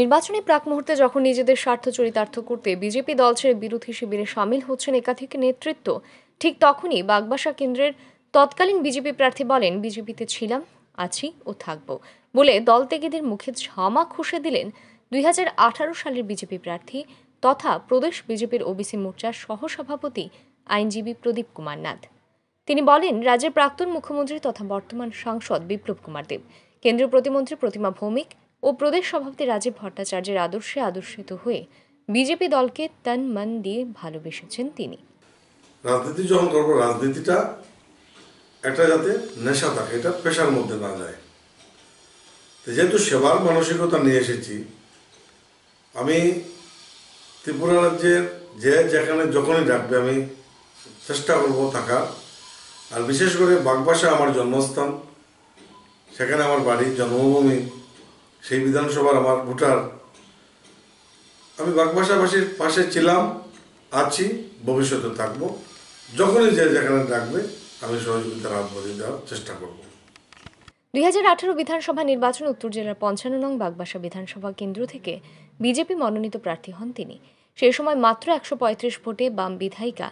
নির্বাচনী প্রাক মুহূর্তে যখন নিজেদের স্বার্থ চরিতার্থ করতে বিজেপি দল ছেড়ে বিরোধী শিবিরে সামিল হচ্ছেন একাধিক নেতৃত্ব ঠিক তখনই বাগবাসা কেন্দ্রের তৎকালীন বিজেপি প্রার্থী বলেন বিজেপিতে ছিলাম আছি ও থাকব বলে দল ত্যাগীদের মুখে ঝামা খুশে দিলেন দুই সালের বিজেপি প্রার্থী তথা প্রদেশ বিজেপির ওবিসি মোর্চার সহসভাপতি আইনজীবী প্রদীপ কুমার নাথ তিনি বলেন রাজ্যের প্রাক্তন মুখ্যমন্ত্রী তথা বর্তমান সাংসদ বিপ্লব কুমার দেব কেন্দ্রীয় প্রতিমন্ত্রী প্রতিমা ভৌমিক ও প্রদেশ সভাপতি রাজীব ভট্টাচার্যের আদর্শে আদর্শিত হয়ে বিজেপি দলকে তন মন দিয়ে ভালোবেসেছেন তিনি রাজনীতি যখন করবো রাজনীতিটা একটা যাতে নেশা থাকে এটা পেশার মধ্যে না যায় যেহেতু সেবার মানসিকতা নিয়ে এসেছি আমি ত্রিপুরা রাজ্যের যে যেখানে যখনই ডাকবে আমি চেষ্টা করব থাকার আর বিশেষ করে বাগবাসা আমার জন্মস্থান সেখানে আমার বাড়ি জন্মভূমি সেই বিধানসভার আমার ভোটার আমি বাগবাসাবাসীর পাশে ছিলাম আছি ভবিষ্যতে থাকব যখনই যে যেখানে ডাকবে আমি সহযোগিতার হাত বদলে দেওয়ার চেষ্টা করব দুই হাজার আঠারো বিধানসভা নির্বাচন উত্তর জেলার পঞ্চান্ন নং বাগবাসা বিধানসভা কেন্দ্র থেকে বিজেপি মনোনীত প্রার্থী হন তিনি সেই সময় মাত্র একশো ভোটে বাম বিধায়িকা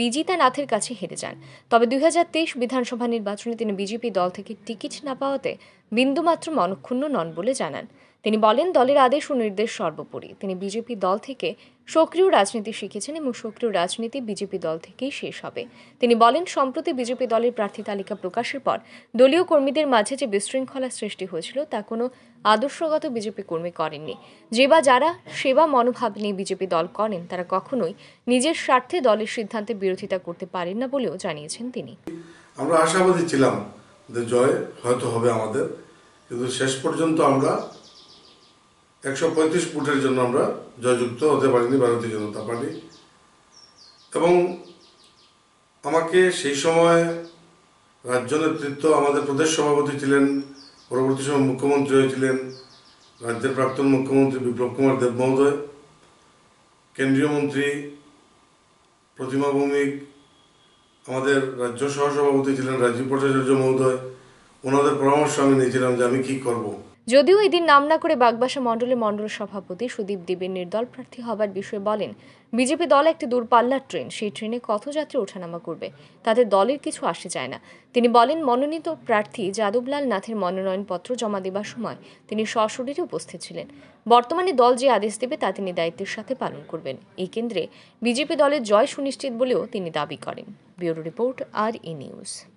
বিজিতা নাথের কাছে হেরে যান তবে দুই বিধানসভা নির্বাচনে তিনি বিজেপি দল থেকে টিকিট না পাওয়াতে বিন্দুমাত্র মনক্ষুণ্ণ নন বলে জানান তিনি বলেন দলের আদেশ ও নির্দেশ সর্বোপরি তিনি বিজেপি দল থেকে সক্রিয় রাজনীতি শিখেছেন এবং সক্রিয় রাজনীতি বিজেপি দল থেকেই শেষ হবে তিনি বলেন সম্প্রতি বিজেপি দলের প্রার্থী তালিকা প্রকাশের পর দলীয় কর্মীদের মাঝে যে বিশৃঙ্খলা সৃষ্টি হয়েছিল তা কোনো আদর্শগত বিজেপি কর্মী করেননি যে বা যারা সেবা মনোভাব নিয়ে বিজেপি দল করেন তারা কখনোই নিজের স্বার্থে দলের সিদ্ধান্তে বিরোধিতা করতে পারেন না বলেও জানিয়েছেন তিনি আমরা আশাবাদী ছিলাম যে জয় হয়তো হবে আমাদের কিন্তু শেষ পর্যন্ত আমরা একশো পঁয়ত্রিশ ফুটের জন্য আমরা জয়যুক্ত হতে পারিনি ভারতীয় জনতা পার্টি এবং আমাকে সেই সময় রাজ্য নেতৃত্ব আমাদের প্রদেশ সভাপতি ছিলেন পরবর্তী সময় মুখ্যমন্ত্রী হয়েছিলেন রাজ্যের প্রাক্তন মুখ্যমন্ত্রী বিপ্লব কুমার দেব মহোদয় কেন্দ্রীয় মন্ত্রী প্রতিমা ভৌমিক আমাদের রাজ্য সহসভাপতি ছিলেন রাজীব ভট্টাচার্য মহোদয় ওনাদের পরামর্শ আমি নিয়েছিলাম যে আমি কী করব যদিও এদিন নাম না করে বাগবাসা মণ্ডলের মণ্ডল সভাপতি সুদীপ দেবের নির্দল প্রার্থী হবার বিষয়ে বলেন বিজেপি দল একটি দূরপাল্লার ট্রেন সেই ট্রেনে কত যাত্রী ওঠানামা করবে তাতে দলের কিছু আসে যায় না তিনি বলেন মনোনীত প্রার্থী যাদবলাল নাথের মনোনয়নপত্র জমা দেবার সময় তিনি সশরীরে উপস্থিত ছিলেন বর্তমানে দল যে আদেশ দেবে তা তিনি দায়িত্বের সাথে পালন করবেন এই কেন্দ্রে বিজেপি দলের জয় সুনিশ্চিত বলেও তিনি দাবি করেন ব্যুরো রিপোর্ট আর ই নিউজ